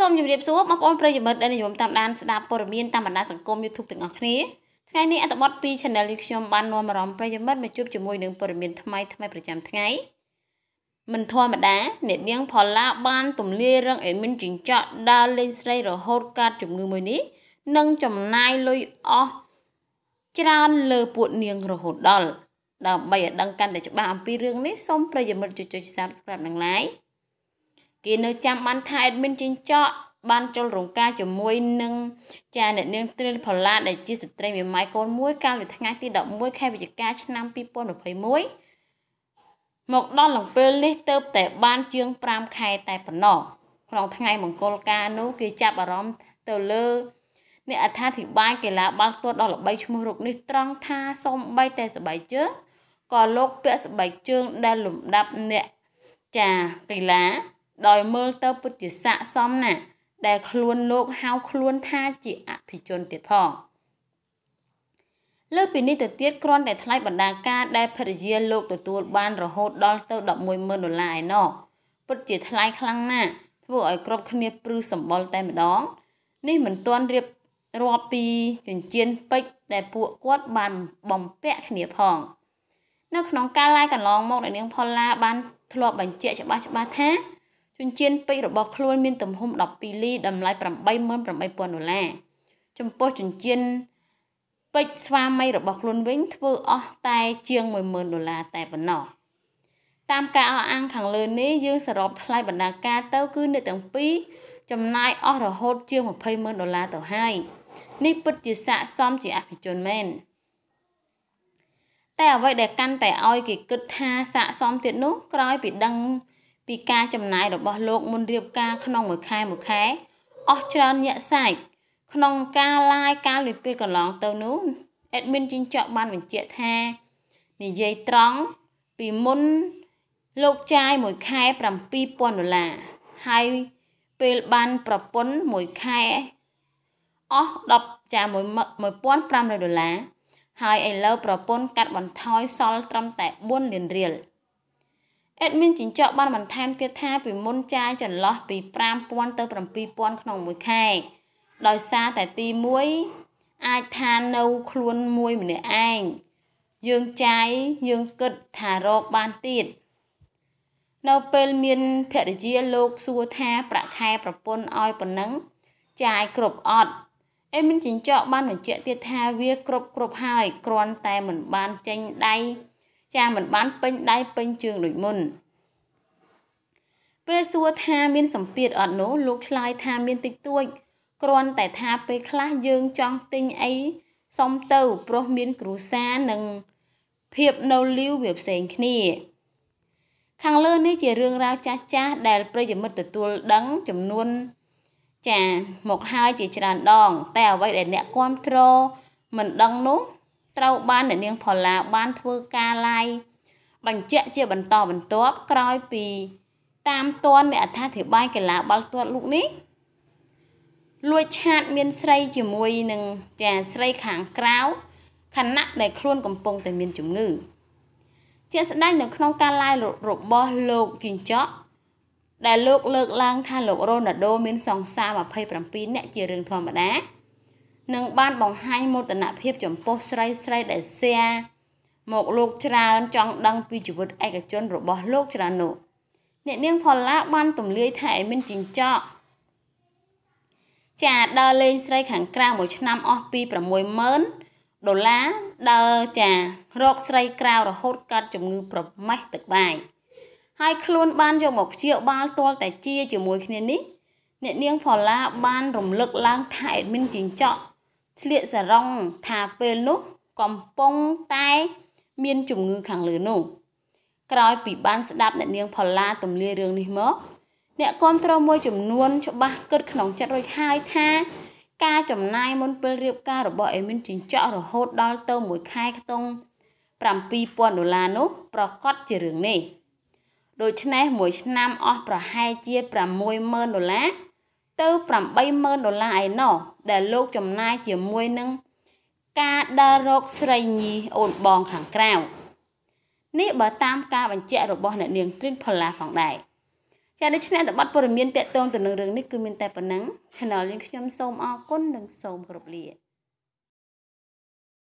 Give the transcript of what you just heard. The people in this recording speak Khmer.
សូមជម្រាបសួរបងប្អូនប្រិយមិត្តដែលនិយមតាមដានស្ដាប់ព័ត៌មានតាមបណ្ដាសង្គម YouTube ទាំងអស់គ្នាថ្ងៃនេះអត្ថបទពី Channel នេះខ្ញុំបាននាំអារម្មណ៍ប្រិយមិត្តមកជួបជាមួយនឹងព័ត៌មានថ្មីថ្មីប្រចាំថ្ងៃមិនធម្មតាអ្នកនាង ផល្លាបានទម្លាយរឿងអេមីនជីងចក់ដើរលេងស្រីរហូតកើតជំងឺមួយនេះនឹងចំណាយលុយអស់ច្រើនលើពួកនាងរហូតដល់ដើម្បីឲ្យដឹងកាន់តែច្បាស់អំពីរឿងនេះសូមប្រិយមិត្តជួយចុច Subscribe និង Like គេនៅចាំបានថាអេដមីនចិញ្ចក់បានចូលរោងការជាមួយនឹងចាអ្នកនាងត្រិលផល្លាដែលជាស្ត្រីមេម៉ាយកូនមួយ កាលពីថ្ងៃទី11ខែវិច្ឆិកាឆ្នាំ2021មកដល់លំពេលនេះទៅតែបានជាង5ខែតែប៉ុណ្ណោះក្នុងថ្ងៃមង្គលការនោះគេចាប់អារម្មណ៍ទៅលើ អ្នកអត្ថាធិប្បាយកីឡាបាល់ទាត់ដ៏ល្បីឈ្មោះរូបនេះត្រង់ថាសំបីតែស្បែកជើងក៏លោកពាក់ស្បែកជើង ដែលលំដាប់អ្នកចាកីឡាដោយមើលទៅ ពុទ្ធិស័កសមណាស់ដែលខ្លួនលោកហៅខ្លួនថាជាអភិជនទៀតផងលើពីនេះទៅទៀតគ្រាន់តែថ្លៃបណ្ដាការដែលភរិយាលោកទទួល បានរហូតដល់ទៅ110,000ដុល្លារឯណោះពិតជា ថ្លៃខ្លាំងណាស់ធ្វើឲ្យគ្រប់គ្នា ព្រឺសម្បល់តែម្ដងនេះមិនទាន់រៀបរាប់ពីចិញ្ចៀនពេជ្រដែលពួកគាត់បាន បំពាក់គ្នាផង នៅក្នុងការឡាយកន្លងមកអ្នកនាងផល្លាបានធ្លាប់បញ្ជាក់ច្បាស់ច្បាស់ថាជនជាតិពេជ្ររបស់ខ្លួនមានទំហំ12លីតម្លៃ88,000ដុល្លារចំពោះជនជាតិពេជ្រស្វាមីរបស់ខ្លួនវិញធ្វើអស់តែជាង10,000ដុល្លារតែប៉ុណ្ណោះតាមការអះអាងខាងលើនេះយើងសរុបថ្លៃបណ្ដាការទៅគឺអ្នកទាំងពីរចំណាយអស់រហូតជាង20,000ដុល្លារទៅហើយនេះពិតជាស័ក្តិសមជាអភិជនមែនតែអ្វីដែលកាន់តែឲ្យគេគិតថាស័ក្តិសមទៀតនោះ ក្រោយពីដឹងថាពីការចំណាយរបស់លោក មុនរៀបការក្នុងមួយខែមួយខែអស់ច្រើនញាក់សាច់ក្នុងការឡាយការលិពីកន្លង ទៅនោះអេដមីនជីងចក់បានបញ្ជាក់ថានិយាយត្រង់ពីមុន លោកចាយមួយខែ7000ដុល្លារហើយពេលបានប្រពន្ធមួយខែអស់10ចា1500ដុល្លារហើយឥឡូវប្រពន្ធកាត់បន្ថយសល់ត្រឹមតែ4លានរៀលអេដមីនចិញ្ចក់បានបន្ថែមទៀតថាពីមុនចាយចន្លោះពី5000ទៅ7000ក្នុងមួយខែដោយសារតែទី1អាចថានៅខ្លួនមួយម្នាក់ឯងយើងចាយយើងគិតថារកបានទៀតនៅពេលមានភរិយាលោកសួរថាប្រាក់ខែប្រពន្ធឲ្យប៉ុណ្ណឹងចាយគ្រប់អត់អេមិនចិញ្ចក់បានបញ្ជាក់ទៀតថាវាគ្រប់គ្រប់ហើយគ្រាន់តែមិនបានចេញដៃចាមិនបានពេញដៃពេញជើងដូចមុន ពេលសួរថាមានសម្ពាធអត់នោះលោកឆ្លើយថាមានតិចតួចគ្រាន់តែថាពេលខ្លះយើងចង់ទិញអីសុំទៅព្រោះមានគ្រួសារនិង ភាពនៅលីវវាផ្សេងគ្នាខាងលើនេះជារឿងរ៉ាវចាស់ចាស់ដែល ប្រិយមិត្តទទួលដឹងចំនួន ចាមកហើយជាច្រើនដងតែអ្វីដែលអ្នកគ្រប់គ្រងមិនដឹងនោះត្រូវបានអ្នកនាងផល្លាបានធ្វើការឡាយបញ្ជាក់ជាបន្តបន្ទាប់ក្រោយពី តាមតននៃអត្ថាធិប្បាយកីឡាបាល់ទាត់លោកនេះលួចឆាតមានស្រីជាមួយនឹងចាស្រីខាងក្រៅខណៈដែលខ្លួនកំពុងតែមានជំងឺ ជាស្ដែងនៅក្នុងការឡាយរបស់លោកជីងចក់ដែលលោកលើកឡើង ថាលោករ៉ូណាល់ដូមានសង្សារ27នាក់ជារឿងធម្មតានិងបានបង្ហាញមោទនភាពចំពោះស្រីស្រីដែលសៀមកលោកច្រើនចង់ដឹងពីជីវិតឯកជនរបស់លោកច្រើននោះអ្នកនាង ផល្លាបានទម្លាយថាអេមិនចិញ្ចក់ចាដើរលេងស្រីខាងក្រៅមួយឆ្នាំអស់ពី60000ដុល្លារដើរចារកស្រីក្រៅរហូតកាត់ជំងឺប្រម៉េះទឹកបាយហើយខ្លួនបានយកមកព្យាបាលទាល់តែជាជាមួយគ្នានេះ អ្នកនាងផល្លាបានរំលឹកឡើងថាអេដមីនចិញ្ចក់ឆ្លៀកសរងថាពេលនោះកំពុងតែមានជំងឺខាងលើនោះ ក្រោយពីបានស្ដាប់អ្នកនាងផល្លាទំលាយរឿងនេះមក អ្នកគាំទ្រមួយចំនួនច្បាស់គិតក្នុងចិត្តរួចហើយថា ការចំណាយមុនពេលរៀបការរបស់អេមីនចិញ្ចក់រហូតដល់ទៅមួយខែខ្ទង់7000ដុល្លារនោះប្រកាសជារឿងនេះដូច្នេះមួយឆ្នាំអស់ប្រហែលជា60000ដុល្លារទៅ80000ដុល្លារឯណោះដែលលោកចំណាយជាមួយនឹងការដើររកស្រីញីអូនបងខាងក្រៅនេះបើតាមការបញ្ជាក់របស់អ្នកនាង Green Paula ផងដែរចាដូច្នេះតបព័ត៌មានតកតងទៅនឹងរឿងនេះគឺមានតែប៉ុណ្ណឹង Channel យើងខ្ញុំសូមអរគុណនិងសូមគោរពលា